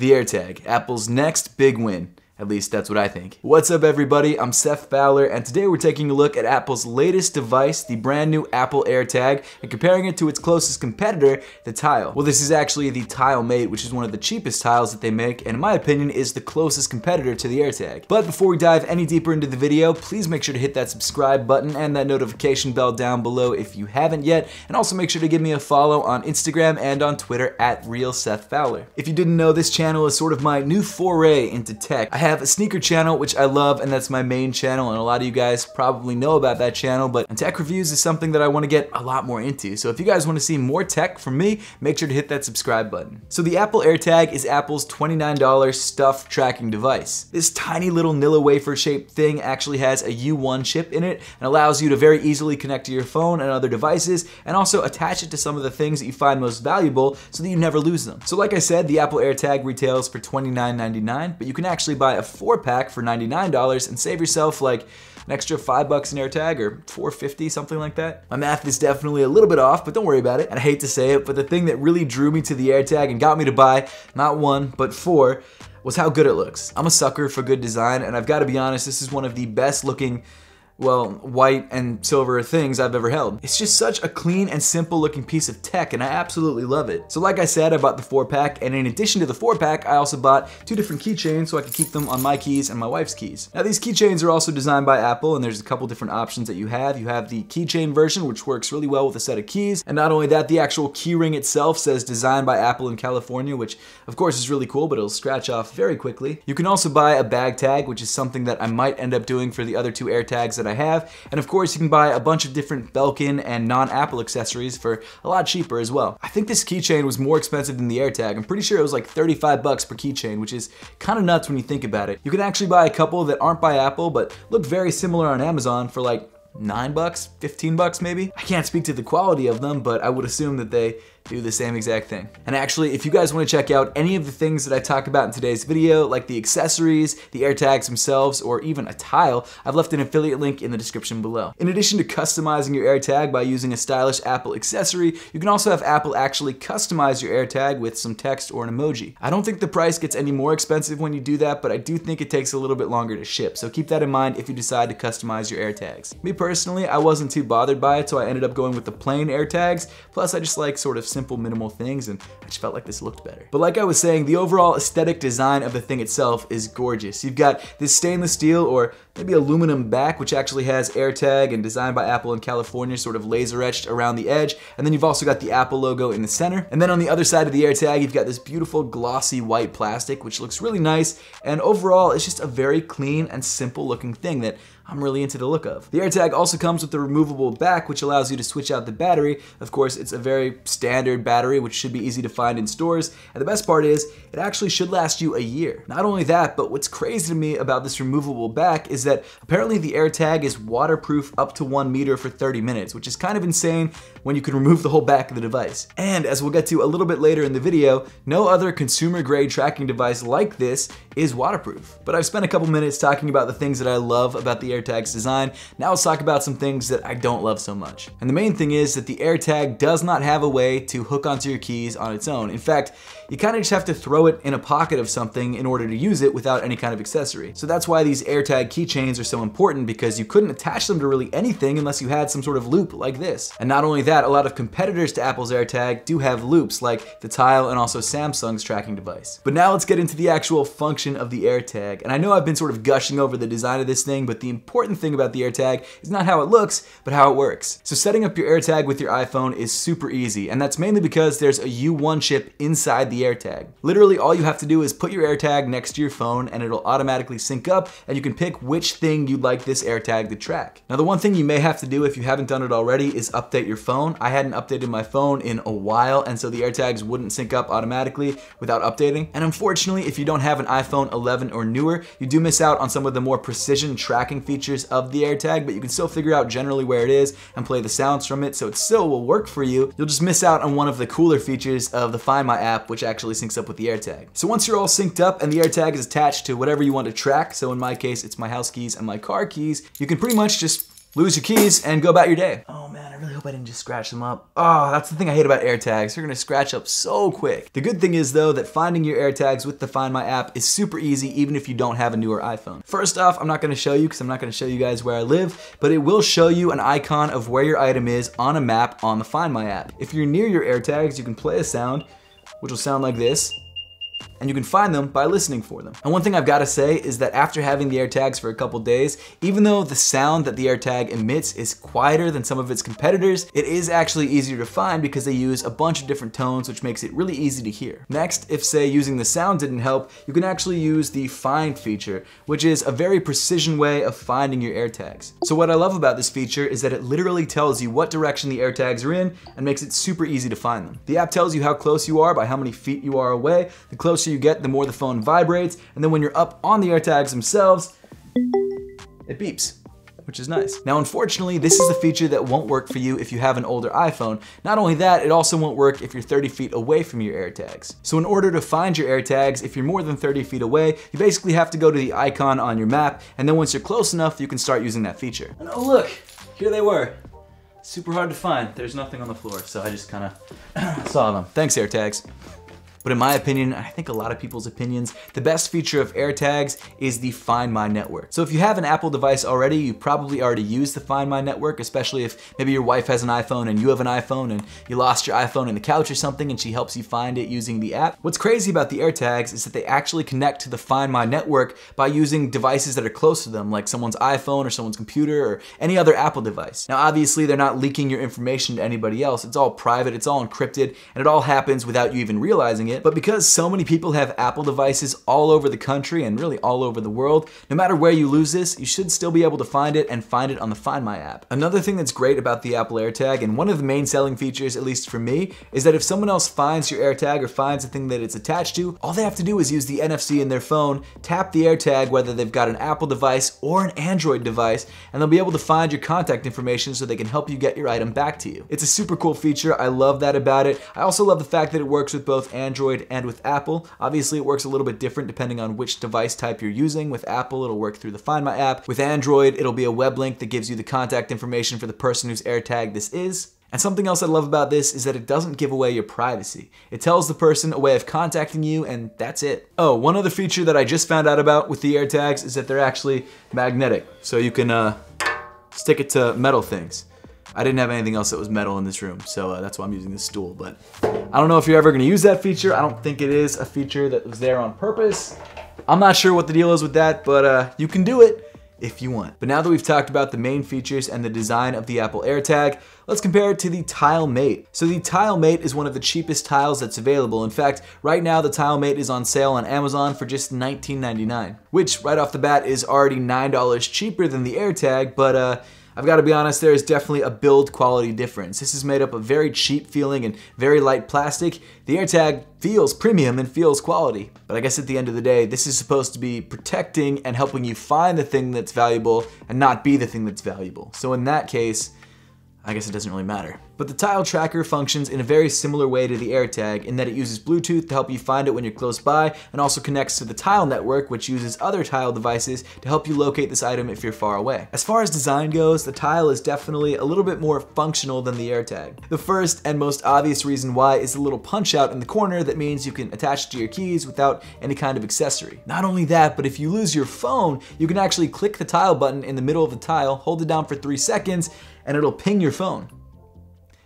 The AirTag, Apple's next big win. At least that's what I think. What's up everybody, I'm Seth Fowler and today we're taking a look at Apple's latest device, the brand new Apple AirTag, and comparing it to its closest competitor, the Tile. Well this is actually the Tile Mate, which is one of the cheapest tiles that they make, and in my opinion is the closest competitor to the AirTag. But before we dive any deeper into the video, please make sure to hit that subscribe button and that notification bell down below if you haven't yet, and also make sure to give me a follow on Instagram and on Twitter at Real Seth Fowler. If you didn't know, this channel is sort of my new foray into tech. I had have a sneaker channel, which I love, and that's my main channel, and a lot of you guys probably know about that channel, but tech reviews is something that I wanna get a lot more into. So if you guys wanna see more tech from me, make sure to hit that subscribe button. So the Apple AirTag is Apple's $29 stuff tracking device. This tiny little Nilla wafer shaped thing actually has a U1 chip in it and allows you to very easily connect to your phone and other devices and also attach it to some of the things that you find most valuable so that you never lose them. So like I said, the Apple AirTag retails for $29.99, but you can actually buy a four pack for $99 and save yourself like an extra five bucks in AirTag or 450, something like that. My math is definitely a little bit off, but don't worry about it. And I hate to say it, but the thing that really drew me to the AirTag and got me to buy not one, but four was how good it looks. I'm a sucker for good design, and I've gotta be honest, this is one of the best looking well, white and silver things I've ever held. It's just such a clean and simple looking piece of tech and I absolutely love it. So like I said, I bought the four pack and in addition to the four pack, I also bought two different keychains so I could keep them on my keys and my wife's keys. Now these keychains are also designed by Apple and there's a couple different options that you have. You have the keychain version, which works really well with a set of keys. And not only that, the actual keyring itself says designed by Apple in California, which of course is really cool, but it'll scratch off very quickly. You can also buy a bag tag, which is something that I might end up doing for the other two air tags that I I have. And of course, you can buy a bunch of different Belkin and non-Apple accessories for a lot cheaper as well. I think this keychain was more expensive than the AirTag. I'm pretty sure it was like 35 bucks per keychain, which is kind of nuts when you think about it. You can actually buy a couple that aren't by Apple, but look very similar on Amazon for like nine bucks, 15 bucks maybe. I can't speak to the quality of them, but I would assume that they do the same exact thing. And actually, if you guys wanna check out any of the things that I talk about in today's video, like the accessories, the AirTags themselves, or even a tile, I've left an affiliate link in the description below. In addition to customizing your AirTag by using a stylish Apple accessory, you can also have Apple actually customize your AirTag with some text or an emoji. I don't think the price gets any more expensive when you do that, but I do think it takes a little bit longer to ship, so keep that in mind if you decide to customize your AirTags. Me personally, I wasn't too bothered by it, so I ended up going with the plain AirTags, plus I just like sort of simple simple, minimal things, and I just felt like this looked better. But like I was saying, the overall aesthetic design of the thing itself is gorgeous. You've got this stainless steel or maybe aluminum back, which actually has AirTag and designed by Apple in California, sort of laser etched around the edge. And then you've also got the Apple logo in the center. And then on the other side of the AirTag, you've got this beautiful glossy white plastic, which looks really nice. And overall, it's just a very clean and simple looking thing that I'm really into the look of. The AirTag also comes with the removable back, which allows you to switch out the battery. Of course, it's a very standard battery, which should be easy to find in stores. And the best part is, it actually should last you a year. Not only that, but what's crazy to me about this removable back is that that apparently the AirTag is waterproof up to one meter for 30 minutes, which is kind of insane when you can remove the whole back of the device. And as we'll get to a little bit later in the video, no other consumer grade tracking device like this is waterproof. But I've spent a couple minutes talking about the things that I love about the AirTag's design. Now let's talk about some things that I don't love so much. And the main thing is that the AirTag does not have a way to hook onto your keys on its own. In fact, you kind of just have to throw it in a pocket of something in order to use it without any kind of accessory. So that's why these AirTag keychains chains are so important because you couldn't attach them to really anything unless you had some sort of loop like this. And not only that, a lot of competitors to Apple's AirTag do have loops like the Tile and also Samsung's tracking device. But now let's get into the actual function of the AirTag. And I know I've been sort of gushing over the design of this thing, but the important thing about the AirTag is not how it looks, but how it works. So setting up your AirTag with your iPhone is super easy, and that's mainly because there's a U1 chip inside the AirTag. Literally all you have to do is put your AirTag next to your phone and it'll automatically sync up and you can pick which which thing you'd like this AirTag to track. Now the one thing you may have to do if you haven't done it already is update your phone. I hadn't updated my phone in a while and so the AirTags wouldn't sync up automatically without updating. And unfortunately, if you don't have an iPhone 11 or newer, you do miss out on some of the more precision tracking features of the AirTag, but you can still figure out generally where it is and play the sounds from it so it still will work for you. You'll just miss out on one of the cooler features of the Find My app, which actually syncs up with the AirTag. So once you're all synced up and the AirTag is attached to whatever you want to track, so in my case, it's my house house keys and my car keys, you can pretty much just lose your keys and go about your day. Oh man, I really hope I didn't just scratch them up. Oh, that's the thing I hate about AirTags. They're gonna scratch up so quick. The good thing is though that finding your AirTags with the Find My app is super easy even if you don't have a newer iPhone. First off, I'm not gonna show you because I'm not gonna show you guys where I live, but it will show you an icon of where your item is on a map on the Find My app. If you're near your AirTags, you can play a sound, which will sound like this, and you can find them by listening for them. And one thing I've gotta say is that after having the AirTags for a couple days, even though the sound that the AirTag emits is quieter than some of its competitors, it is actually easier to find because they use a bunch of different tones, which makes it really easy to hear. Next, if say using the sound didn't help, you can actually use the find feature, which is a very precision way of finding your AirTags. So what I love about this feature is that it literally tells you what direction the AirTags are in and makes it super easy to find them. The app tells you how close you are by how many feet you are away. The closer closer you get, the more the phone vibrates. And then when you're up on the AirTags themselves, it beeps which is nice. Now, unfortunately, this is a feature that won't work for you if you have an older iPhone. Not only that, it also won't work if you're 30 feet away from your AirTags. So in order to find your AirTags, if you're more than 30 feet away, you basically have to go to the icon on your map, and then once you're close enough, you can start using that feature. And oh look, here they were. Super hard to find. There's nothing on the floor, so I just kinda saw them. Thanks, AirTags. But in my opinion, I think a lot of people's opinions, the best feature of AirTags is the Find My Network. So if you have an Apple device already, you probably already use the Find My Network, especially if maybe your wife has an iPhone and you have an iPhone and you lost your iPhone in the couch or something and she helps you find it using the app. What's crazy about the AirTags is that they actually connect to the Find My Network by using devices that are close to them, like someone's iPhone or someone's computer or any other Apple device. Now, obviously, they're not leaking your information to anybody else. It's all private, it's all encrypted, and it all happens without you even realizing it, but because so many people have Apple devices all over the country and really all over the world, no matter where you lose this, you should still be able to find it and find it on the Find My app. Another thing that's great about the Apple AirTag, and one of the main selling features, at least for me, is that if someone else finds your AirTag or finds the thing that it's attached to, all they have to do is use the NFC in their phone, tap the AirTag, whether they've got an Apple device or an Android device, and they'll be able to find your contact information so they can help you get your item back to you. It's a super cool feature. I love that about it. I also love the fact that it works with both Android Android and with Apple. Obviously, it works a little bit different depending on which device type you're using. With Apple, it'll work through the Find My app. With Android, it'll be a web link that gives you the contact information for the person whose AirTag this is. And something else I love about this is that it doesn't give away your privacy. It tells the person a way of contacting you and that's it. Oh, one other feature that I just found out about with the AirTags is that they're actually magnetic. So you can uh, stick it to metal things. I didn't have anything else that was metal in this room, so uh, that's why I'm using this stool, but I don't know if you're ever gonna use that feature. I don't think it is a feature that was there on purpose. I'm not sure what the deal is with that, but uh, you can do it if you want. But now that we've talked about the main features and the design of the Apple AirTag, let's compare it to the TileMate. So the TileMate is one of the cheapest tiles that's available. In fact, right now the TileMate is on sale on Amazon for just $19.99, which right off the bat is already $9 cheaper than the AirTag, but uh, I've got to be honest, there is definitely a build quality difference. This is made up of very cheap feeling and very light plastic. The AirTag feels premium and feels quality. But I guess at the end of the day, this is supposed to be protecting and helping you find the thing that's valuable and not be the thing that's valuable. So in that case, I guess it doesn't really matter. But the tile tracker functions in a very similar way to the AirTag in that it uses Bluetooth to help you find it when you're close by and also connects to the tile network which uses other tile devices to help you locate this item if you're far away. As far as design goes, the tile is definitely a little bit more functional than the AirTag. The first and most obvious reason why is the little punch out in the corner that means you can attach it to your keys without any kind of accessory. Not only that, but if you lose your phone, you can actually click the tile button in the middle of the tile, hold it down for three seconds, and it'll ping your phone.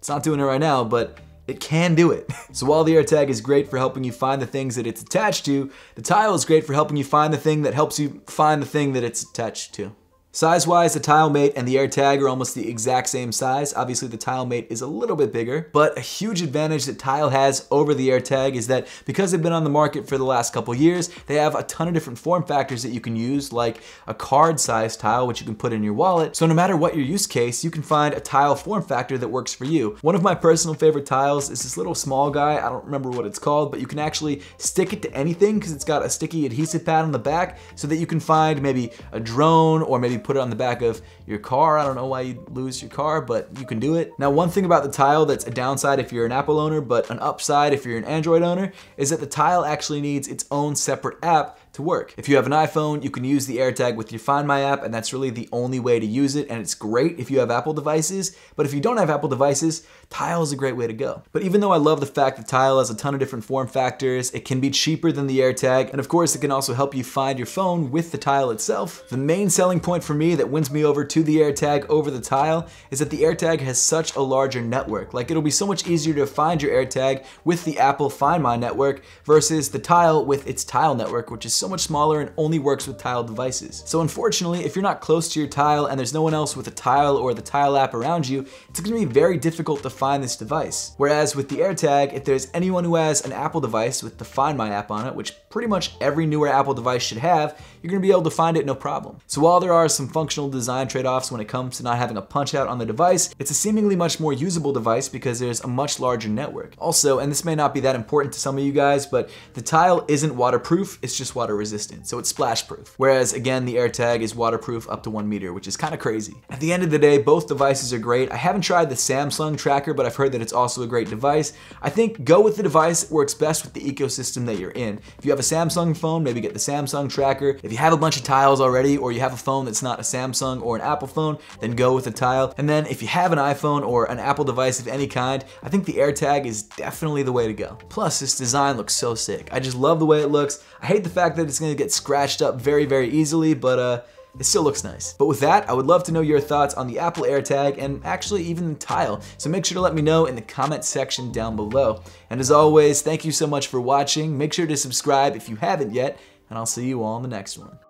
It's not doing it right now, but it can do it. So while the AirTag is great for helping you find the things that it's attached to, the tile is great for helping you find the thing that helps you find the thing that it's attached to. Size-wise, the TileMate and the AirTag are almost the exact same size. Obviously, the TileMate is a little bit bigger, but a huge advantage that Tile has over the AirTag is that because they've been on the market for the last couple years, they have a ton of different form factors that you can use, like a card-sized tile, which you can put in your wallet. So no matter what your use case, you can find a tile form factor that works for you. One of my personal favorite tiles is this little small guy. I don't remember what it's called, but you can actually stick it to anything because it's got a sticky adhesive pad on the back so that you can find maybe a drone or maybe put it on the back of your car. I don't know why you lose your car, but you can do it. Now, one thing about the tile that's a downside if you're an Apple owner, but an upside if you're an Android owner, is that the tile actually needs its own separate app to work. If you have an iPhone, you can use the AirTag with your Find My app, and that's really the only way to use it. And it's great if you have Apple devices, but if you don't have Apple devices, Tile is a great way to go. But even though I love the fact that Tile has a ton of different form factors, it can be cheaper than the AirTag, and of course, it can also help you find your phone with the Tile itself. The main selling point for me that wins me over to the AirTag over the Tile is that the AirTag has such a larger network. Like it'll be so much easier to find your AirTag with the Apple Find My network versus the Tile with its Tile network, which is so much smaller and only works with tile devices. So unfortunately, if you're not close to your tile and there's no one else with a tile or the tile app around you, it's gonna be very difficult to find this device. Whereas with the AirTag, if there's anyone who has an Apple device with the Find My app on it, which pretty much every newer Apple device should have, you're gonna be able to find it no problem. So while there are some functional design trade-offs when it comes to not having a punch out on the device, it's a seemingly much more usable device because there's a much larger network. Also, and this may not be that important to some of you guys, but the tile isn't waterproof, it's just waterproof water resistant, so it's splash proof. Whereas again, the AirTag is waterproof up to one meter, which is kind of crazy. At the end of the day, both devices are great. I haven't tried the Samsung tracker, but I've heard that it's also a great device. I think go with the device that works best with the ecosystem that you're in. If you have a Samsung phone, maybe get the Samsung tracker. If you have a bunch of tiles already, or you have a phone that's not a Samsung or an Apple phone, then go with a tile. And then if you have an iPhone or an Apple device of any kind, I think the AirTag is definitely the way to go. Plus, this design looks so sick. I just love the way it looks. I hate the fact that that it's gonna get scratched up very, very easily, but uh, it still looks nice. But with that, I would love to know your thoughts on the Apple AirTag and actually even the Tile, so make sure to let me know in the comment section down below. And as always, thank you so much for watching. Make sure to subscribe if you haven't yet, and I'll see you all in the next one.